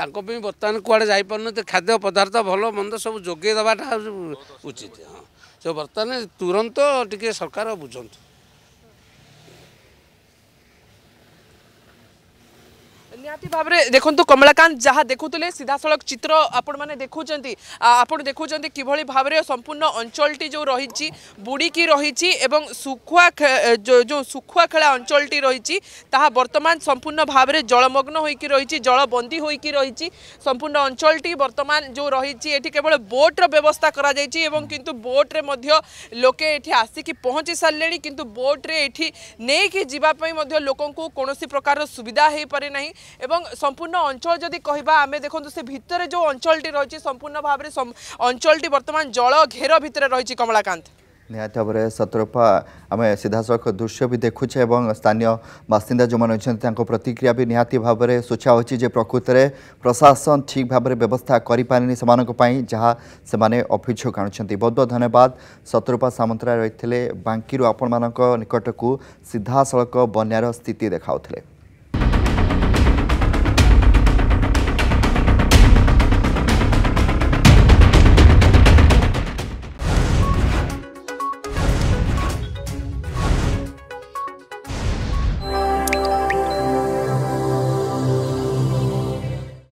ତାଙ୍କ ପାଇଁ ବର୍ତ୍ତମାନ କୁଆଡ଼େ ଯାଇପାରୁନାହାନ୍ତି ଖାଦ୍ୟ ପଦାର୍ଥ ଭଲ ମନ୍ଦ ସବୁ ଯୋଗାଇ ଦେବାଟା ଉଚିତ ହଁ ସେ ବର୍ତ୍ତମାନ ତୁରନ୍ତ ଟିକେ ସରକାର ବୁଝନ୍ତୁ ନିହାତି ଭାବରେ ଦେଖନ୍ତୁ କମଳାକାନ୍ତ ଯାହା ଦେଖୁଥିଲେ ସିଧାସଳଖ ଚିତ୍ର ଆପଣମାନେ ଦେଖୁଛନ୍ତି ଆପଣ ଦେଖୁଛନ୍ତି କିଭଳି ଭାବରେ ସମ୍ପୂର୍ଣ୍ଣ ଅଞ୍ଚଳଟି ଯେଉଁ ରହିଛି ବୁଡ଼ିକି ରହିଛି ଏବଂ ଶୁଖୁଆ ଯେଉଁ ଶୁଖୁଆ ଖେଳା ଅଞ୍ଚଳଟି ରହିଛି ତାହା ବର୍ତ୍ତମାନ ସମ୍ପୂର୍ଣ୍ଣ ଭାବରେ ଜଳମଗ୍ନ ହୋଇକି ରହିଛି ଜଳବନ୍ଦୀ ହୋଇକି ରହିଛି ସମ୍ପୂର୍ଣ୍ଣ ଅଞ୍ଚଳଟି ବର୍ତ୍ତମାନ ଯେଉଁ ରହିଛି ଏଠି କେବଳ ବୋଟ୍ର ବ୍ୟବସ୍ଥା କରାଯାଇଛି ଏବଂ କିନ୍ତୁ ବୋଟ୍ରେ ମଧ୍ୟ ଲୋକେ ଏଠି ଆସିକି ପହଞ୍ଚି ସାରିଲେଣି କିନ୍ତୁ ବୋଟ୍ରେ ଏଠି ନେଇକି ଯିବା ପାଇଁ ମଧ୍ୟ ଲୋକଙ୍କୁ କୌଣସି ପ୍ରକାରର ସୁବିଧା ହୋଇପାରେ ନାହିଁ এবং সম্পূর্ণ অঞ্চল যদি কহবা আমি দেখুন সে ভিতরে যে অঞ্চলটি রয়েছে সম্পূর্ণ ভাবে অঞ্চলটি বর্তমান জল ঘের ভিতরে রয়েছে কমলাকান্ত নিহত ভাবে সতরূপা আমি সিধাসলখ দৃশ্য বি দেখুছে এবং স্থানীয় বাসিন্দা যেমন অনেক তাঁর প্রতিক্রিয়া বি নিহতি ভাবে সোচা হচ্ছে যে প্রকৃতরে প্রশাসন ঠিক ভাবে ব্যবস্থা করে পারে নি সেই যা সে অভিযোগ আনুচ্ছেন বহু বহু ধন্যবাদ সতরূপা সামন্তরা রয়েছে বাঙ্কি আপন মান নিকটক সিধাসলখ বন্যার স্থিতি দেখাও